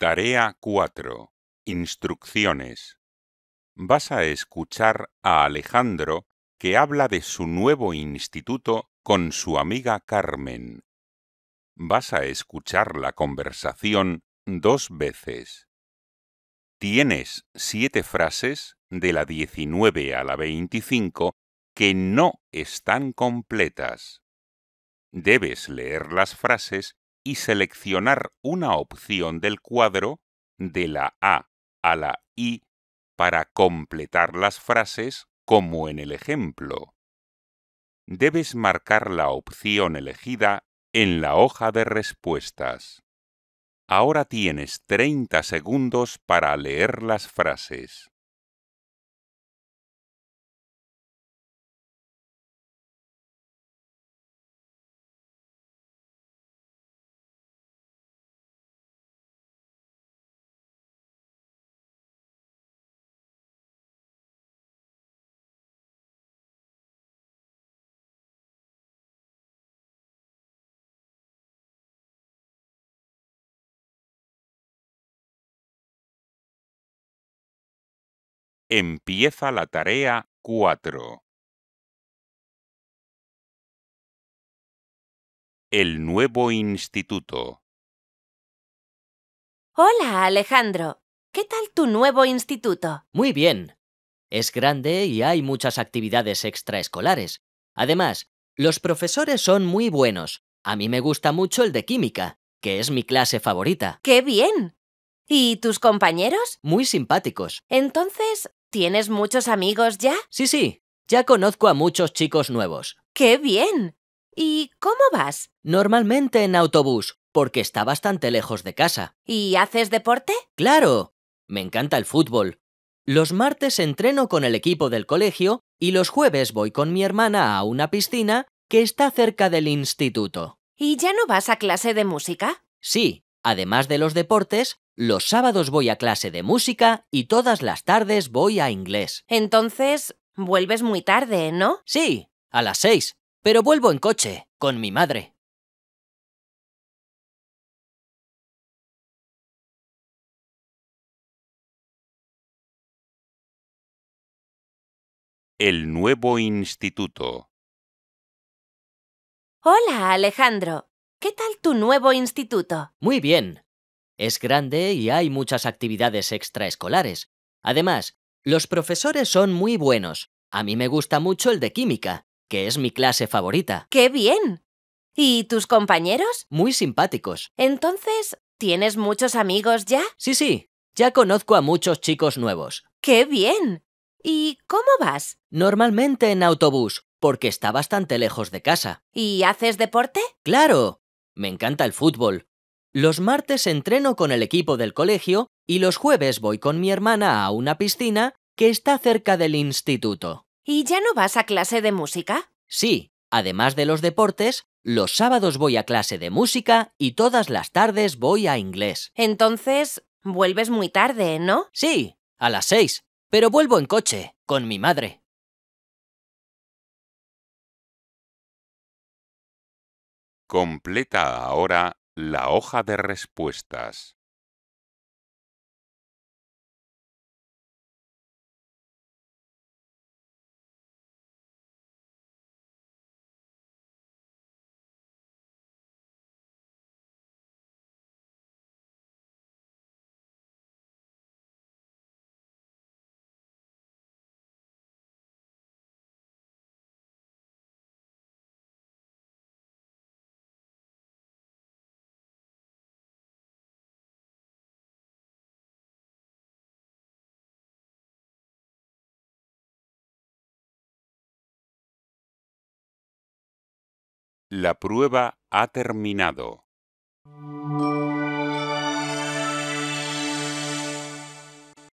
Tarea 4. Instrucciones. Vas a escuchar a Alejandro que habla de su nuevo instituto con su amiga Carmen. Vas a escuchar la conversación dos veces. Tienes siete frases de la 19 a la 25 que no están completas. Debes leer las frases y seleccionar una opción del cuadro de la A a la I para completar las frases como en el ejemplo. Debes marcar la opción elegida en la hoja de respuestas. Ahora tienes 30 segundos para leer las frases. Empieza la tarea 4. El nuevo instituto. Hola, Alejandro. ¿Qué tal tu nuevo instituto? Muy bien. Es grande y hay muchas actividades extraescolares. Además, los profesores son muy buenos. A mí me gusta mucho el de química, que es mi clase favorita. ¡Qué bien! ¿Y tus compañeros? Muy simpáticos. Entonces, ¿tienes muchos amigos ya? Sí, sí. Ya conozco a muchos chicos nuevos. ¡Qué bien! ¿Y cómo vas? Normalmente en autobús, porque está bastante lejos de casa. ¿Y haces deporte? Claro. Me encanta el fútbol. Los martes entreno con el equipo del colegio y los jueves voy con mi hermana a una piscina que está cerca del instituto. ¿Y ya no vas a clase de música? Sí, además de los deportes, los sábados voy a clase de música y todas las tardes voy a inglés. Entonces, vuelves muy tarde, ¿no? Sí, a las seis. Pero vuelvo en coche, con mi madre. El nuevo instituto. Hola, Alejandro. ¿Qué tal tu nuevo instituto? Muy bien. Es grande y hay muchas actividades extraescolares. Además, los profesores son muy buenos. A mí me gusta mucho el de química, que es mi clase favorita. ¡Qué bien! ¿Y tus compañeros? Muy simpáticos. Entonces, ¿tienes muchos amigos ya? Sí, sí. Ya conozco a muchos chicos nuevos. ¡Qué bien! ¿Y cómo vas? Normalmente en autobús, porque está bastante lejos de casa. ¿Y haces deporte? Claro. Me encanta el fútbol. Los martes entreno con el equipo del colegio y los jueves voy con mi hermana a una piscina que está cerca del instituto. ¿Y ya no vas a clase de música? Sí, además de los deportes, los sábados voy a clase de música y todas las tardes voy a inglés. Entonces, vuelves muy tarde, ¿no? Sí, a las seis, pero vuelvo en coche, con mi madre. Completa ahora la hoja de respuestas. La prueba ha terminado.